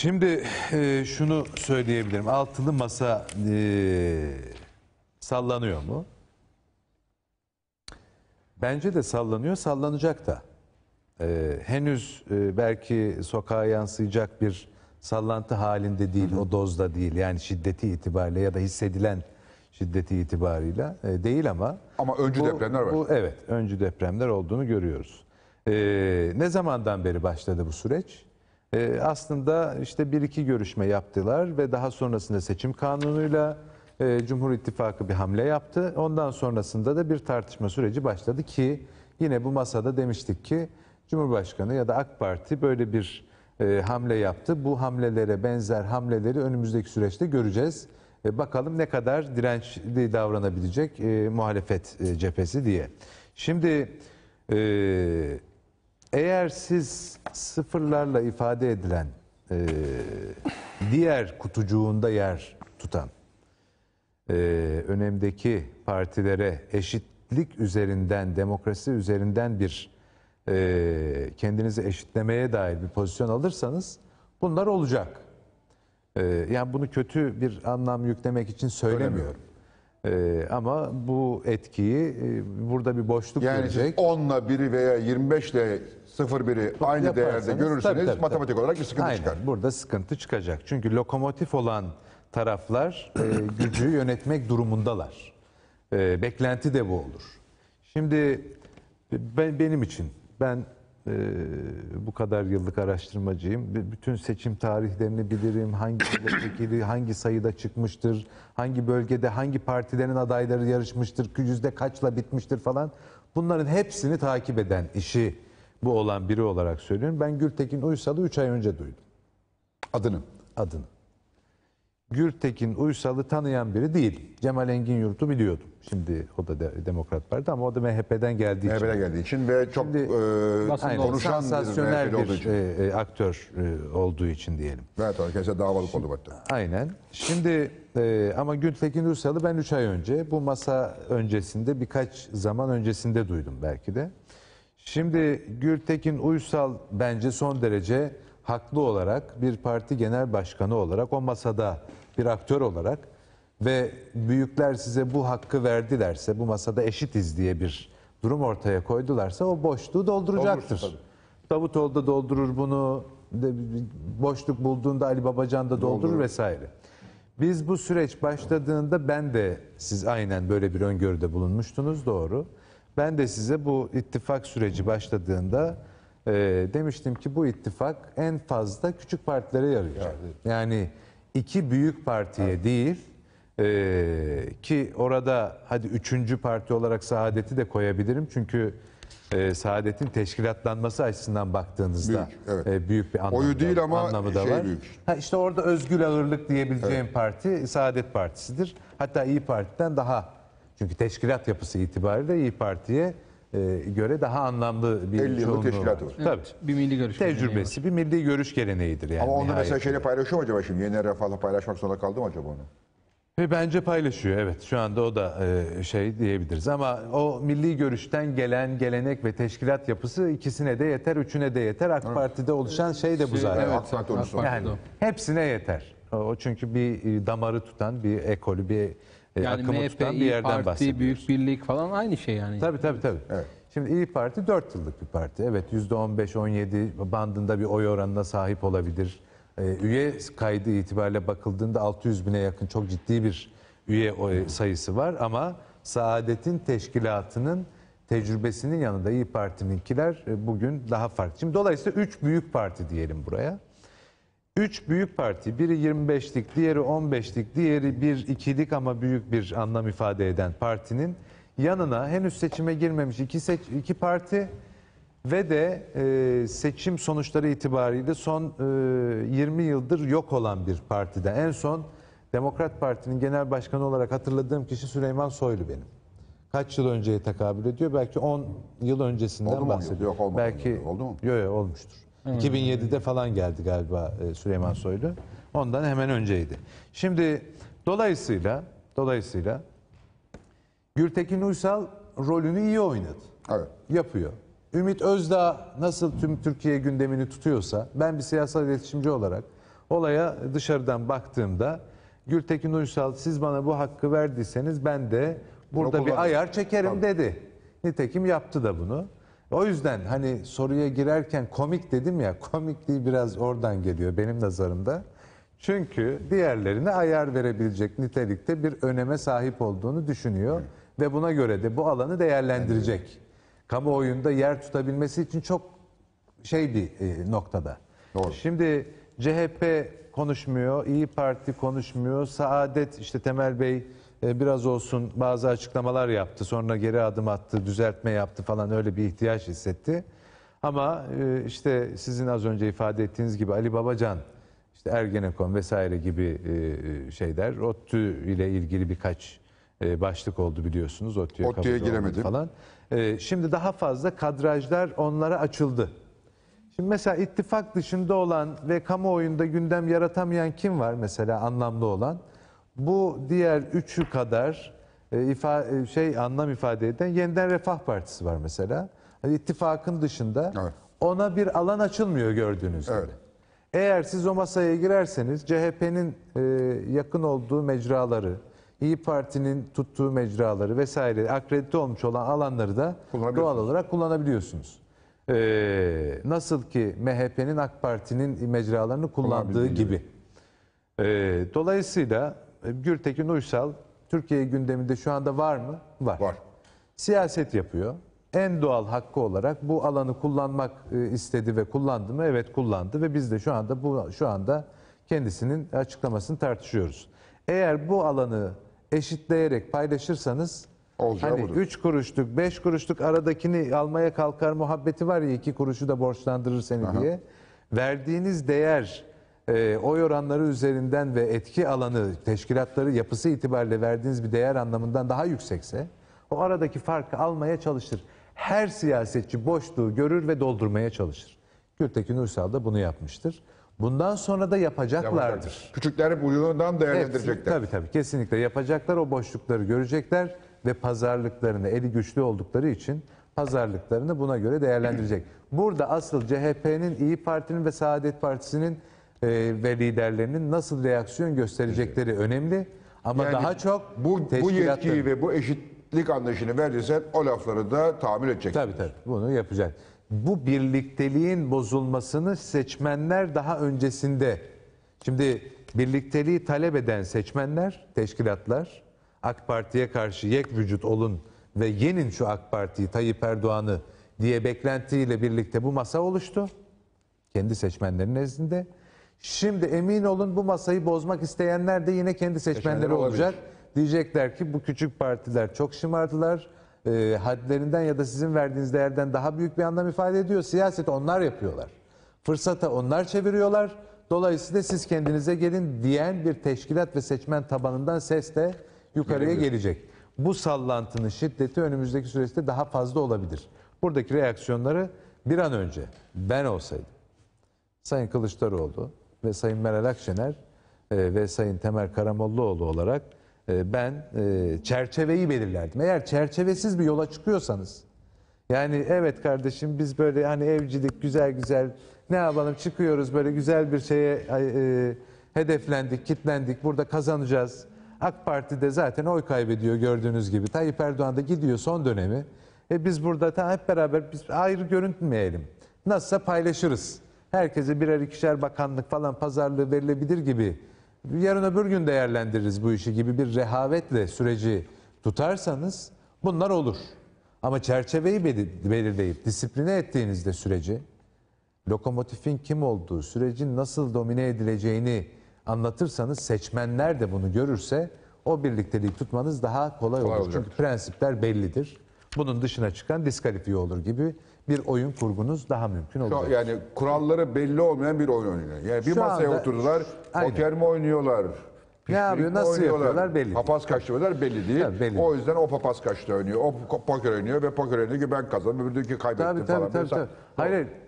Şimdi e, şunu söyleyebilirim. Altılı masa e, sallanıyor mu? Bence de sallanıyor, sallanacak da. E, henüz e, belki sokağa yansıyacak bir sallantı halinde değil, hı hı. o dozda değil. Yani şiddeti itibariyle ya da hissedilen şiddeti itibarıyla e, değil ama. Ama öncü bu, depremler var. Bu, evet, öncü depremler olduğunu görüyoruz. E, ne zamandan beri başladı bu süreç? E, aslında işte bir iki görüşme yaptılar ve daha sonrasında seçim kanunuyla e, Cumhur İttifakı bir hamle yaptı. Ondan sonrasında da bir tartışma süreci başladı ki yine bu masada demiştik ki Cumhurbaşkanı ya da AK Parti böyle bir e, hamle yaptı. Bu hamlelere benzer hamleleri önümüzdeki süreçte göreceğiz. E, bakalım ne kadar dirençli davranabilecek e, muhalefet e, cephesi diye. Şimdi e, eğer siz sıfırlarla ifade edilen e, diğer kutucuğunda yer tutan e, önemdeki partilere eşitlik üzerinden, demokrasi üzerinden bir e, kendinizi eşitlemeye dair bir pozisyon alırsanız bunlar olacak. E, yani bunu kötü bir anlam yüklemek için söylemiyorum. Ee, ama bu etkiyi e, burada bir boşluk yani görecek. siz 10'la 1'i veya 25 ile 0-1'i aynı değerde görürseniz tabii, tabii, matematik tabii. olarak bir sıkıntı Aynen, çıkar. burada sıkıntı çıkacak. Çünkü lokomotif olan taraflar e, gücü yönetmek durumundalar. E, beklenti de bu olur. Şimdi e, ben, benim için ben ee, bu kadar yıllık araştırmacıyım. bütün seçim tarihlerini bilirim. Hangi milletvekili hangi sayıda çıkmıştır, hangi bölgede hangi partilerin adayları yarışmıştır, yüzde kaçla bitmiştir falan. Bunların hepsini takip eden işi bu olan biri olarak söylüyorum. Ben Gültekin Uysal'ı 3 ay önce duydum. Adını? Adını. Gürtekin Uysal'ı tanıyan biri değil. Cemal Engin Yurt'u biliyordum. Şimdi o da de, Demokrat Parti ama o da MHP'den geldiği MHP'den için. MHP'den geldiği için ve çok Şimdi, e, aynen, konuşan sansasyonel bir, bir e, e, aktör e, olduğu için diyelim. Evet herkese davalık oldu hatta. Aynen. Şimdi e, ama Gültekin Uysal'ı ben 3 ay önce bu masa öncesinde birkaç zaman öncesinde duydum belki de. Şimdi Gültekin Uysal bence son derece haklı olarak bir parti genel başkanı olarak o masada bir aktör olarak ve büyükler size bu hakkı verdilerse bu masada eşitiz diye bir durum ortaya koydularsa o boşluğu dolduracaktır. Davutoğlu da doldurur bunu, boşluk bulduğunda Ali Babacan da doldurur, doldurur vesaire. Biz bu süreç başladığında ben de siz aynen böyle bir öngörüde bulunmuştunuz doğru. Ben de size bu ittifak süreci başladığında e, demiştim ki bu ittifak en fazla küçük partilere yarayacak. Yani, yani iki büyük partiye evet. değil e, ki orada hadi üçüncü parti olarak Saadet'i de koyabilirim. Çünkü e, Saadet'in teşkilatlanması açısından baktığınızda büyük, evet. e, büyük bir anlamı, Oyu değil ama anlamı da şey var. Büyük. Ha, işte orada özgül ağırlık diyebileceğim evet. parti Saadet Partisi'dir. Hatta İyi Parti'den daha çünkü teşkilat yapısı itibariyle İyi Parti'ye e, göre daha anlamlı bir 50 yıllık teşkilat var. Tabii. Evet, bir milli görüş Tecrübesi bir milli görüş geleneğidir. Yani Ama onu mesela şeyle paylaşıyor mu acaba şimdi? Yeni Refah'la paylaşmak zorunda kaldı mı acaba onu? Ve bence paylaşıyor evet şu anda o da e, şey diyebiliriz ama o milli görüşten gelen gelenek ve teşkilat yapısı ikisine de yeter, üçüne de yeter. AK Parti'de oluşan şey de bu şey, zaten. Evet, AK Parti yani hepsine yeter. O çünkü bir e, damarı tutan, bir ekolü, bir e, yani MHP, bir yerden Parti, Büyük Birlik falan aynı şey yani. Tabii tabii tabii. Evet. Şimdi İyi Parti 4 yıllık bir parti. Evet %15-17 bandında bir oy oranına sahip olabilir. E, üye kaydı itibariyle bakıldığında 600 bine yakın çok ciddi bir üye sayısı var. Ama Saadet'in teşkilatının tecrübesinin yanında İyi Parti'ninkiler e, bugün daha farklı. Şimdi dolayısıyla 3 büyük parti diyelim buraya. Üç büyük parti, biri 25'lik, diğeri 15'lik, diğeri bir ikilik ama büyük bir anlam ifade eden partinin yanına henüz seçime girmemiş iki, seç, iki parti ve de e, seçim sonuçları itibariyle son e, 20 yıldır yok olan bir partide En son Demokrat Parti'nin genel başkanı olarak hatırladığım kişi Süleyman Soylu benim. Kaç yıl önceye tekabül ediyor? Belki 10 yıl öncesinden Oldu mu bahsediyor. Yok, olmadı. Belki Oldu mu? Yok yok olmuştur. Evet. 2007'de falan geldi galiba e, Süleyman Soylu. Ondan hemen önceydi. Şimdi dolayısıyla dolayısıyla Gürtekin Uysal rolünü iyi oynadı. Evet. Yapıyor. Ümit Özdağ nasıl tüm Türkiye gündemini tutuyorsa ben bir siyasal iletişimci olarak olaya dışarıdan baktığımda Gürtekin Uysal siz bana bu hakkı verdiyseniz ben de burada Yok, bir ayar çekerim Tabii. dedi. Nitekim yaptı da bunu. O yüzden hani soruya girerken komik dedim ya komikliği biraz oradan geliyor benim nazarımda. Çünkü diğerlerine ayar verebilecek nitelikte bir öneme sahip olduğunu düşünüyor ve buna göre de bu alanı değerlendirecek. Kamuoyunda yer tutabilmesi için çok şey bir e, noktada. Doğru. Şimdi CHP konuşmuyor, İyi Parti konuşmuyor, Saadet işte Temel Bey e, biraz olsun bazı açıklamalar yaptı. Sonra geri adım attı, düzeltme yaptı falan öyle bir ihtiyaç hissetti. Ama e, işte sizin az önce ifade ettiğiniz gibi Ali Babacan, işte Ergenekon vesaire gibi e, şeyler, ODTÜ ile ilgili birkaç başlık oldu biliyorsunuz. ODTÜ'ye, ODTÜ'ye giremedim. Falan. Şimdi daha fazla kadrajlar onlara açıldı. Şimdi mesela ittifak dışında olan ve kamuoyunda gündem yaratamayan kim var mesela anlamlı olan? bu diğer üçü kadar e, ifa, e, şey anlam ifade eden yeniden Refah Partisi var mesela. Hani ittifakın dışında evet. ona bir alan açılmıyor gördüğünüz evet. gibi. Eğer siz o masaya girerseniz CHP'nin e, yakın olduğu mecraları, İyi Parti'nin tuttuğu mecraları vesaire akredite olmuş olan alanları da doğal olarak kullanabiliyorsunuz. Ee, nasıl ki MHP'nin AK Parti'nin mecralarını kullandığı gibi. Ee, dolayısıyla Gürtekin Uysal Türkiye gündeminde şu anda var mı? Var. Var. Siyaset yapıyor. En doğal hakkı olarak bu alanı kullanmak e, istedi ve kullandı mı? Evet kullandı ve biz de şu anda bu şu anda kendisinin açıklamasını tartışıyoruz. Eğer bu alanı eşitleyerek paylaşırsanız Olacağı hani budur. 3 kuruşluk 5 kuruşluk aradakini almaya kalkar muhabbeti var ya 2 kuruşu da borçlandırır seni Aha. diye. Verdiğiniz değer e, oy oranları üzerinden ve etki alanı, teşkilatları yapısı itibariyle verdiğiniz bir değer anlamından daha yüksekse o aradaki farkı almaya çalışır. Her siyasetçi boşluğu görür ve doldurmaya çalışır. Gültekin Uysal da bunu yapmıştır. Bundan sonra da yapacaklardır. yapacaklardır. Küçükleri buyruğundan değerlendirecekler. Hepsi, tabii tabii kesinlikle yapacaklar o boşlukları görecekler ve pazarlıklarını eli güçlü oldukları için pazarlıklarını buna göre değerlendirecek. Burada asıl CHP'nin, İyi Parti'nin ve Saadet Partisi'nin e, ve liderlerinin nasıl reaksiyon gösterecekleri önemli. Ama Yani daha çok Bu, bu yetkiyi ve bu eşitlik anlayışını verdiysen o lafları da tahammül edecek. Tabii tabii bunu yapacak. Bu birlikteliğin bozulmasını seçmenler daha öncesinde. Şimdi birlikteliği talep eden seçmenler, teşkilatlar AK Parti'ye karşı yek vücut olun ve yenin şu AK Parti'yi, Tayyip Erdoğan'ı diye beklentiyle birlikte bu masa oluştu. Kendi seçmenlerin nezdinde. Şimdi emin olun bu masayı bozmak isteyenler de yine kendi seçmenleri olacak. Diyecekler ki bu küçük partiler çok şımardılar. E, ee, hadlerinden ya da sizin verdiğiniz değerden daha büyük bir anlam ifade ediyor. Siyaset onlar yapıyorlar. Fırsata onlar çeviriyorlar. Dolayısıyla siz kendinize gelin diyen bir teşkilat ve seçmen tabanından ses de yukarıya gelecek. Bu sallantının şiddeti önümüzdeki süreçte daha fazla olabilir. Buradaki reaksiyonları bir an önce ben olsaydım Sayın Kılıçdaroğlu ve Sayın Meral Akşener e, ve Sayın Temel Karamollaoğlu olarak e, ben e, çerçeveyi belirlerdim. Eğer çerçevesiz bir yola çıkıyorsanız yani evet kardeşim biz böyle hani evcilik güzel güzel ne yapalım çıkıyoruz böyle güzel bir şeye e, hedeflendik, kitlendik, burada kazanacağız. AK Parti de zaten oy kaybediyor gördüğünüz gibi. Tayyip Erdoğan da gidiyor son dönemi. E biz burada hep beraber biz ayrı görünmeyelim. Nasılsa paylaşırız herkese birer ikişer bakanlık falan pazarlığı verilebilir gibi yarın öbür gün değerlendiririz bu işi gibi bir rehavetle süreci tutarsanız bunlar olur. Ama çerçeveyi belirleyip disipline ettiğinizde süreci lokomotifin kim olduğu, sürecin nasıl domine edileceğini anlatırsanız seçmenler de bunu görürse o birlikteliği tutmanız daha kolay, kolay olur. Olacaktır. Çünkü prensipler bellidir bunun dışına çıkan diskalifiye olur gibi bir oyun kurgunuz daha mümkün olur. yani kuralları belli olmayan bir oyun oynuyor. Yani bir Şu masaya anda, oturdular, poker mi oynuyorlar? Ne yapıyor, nasıl yapıyorlar belli. Papaz kaçtı kadar belli değil. Tabii, belli. O yüzden o papaz kaçtı oynuyor, o poker oynuyor ve poker oynuyor ki ben kazandım, öbürü ki kaybettim tabii, tabii, falan. Tabii, tabii. Hayır,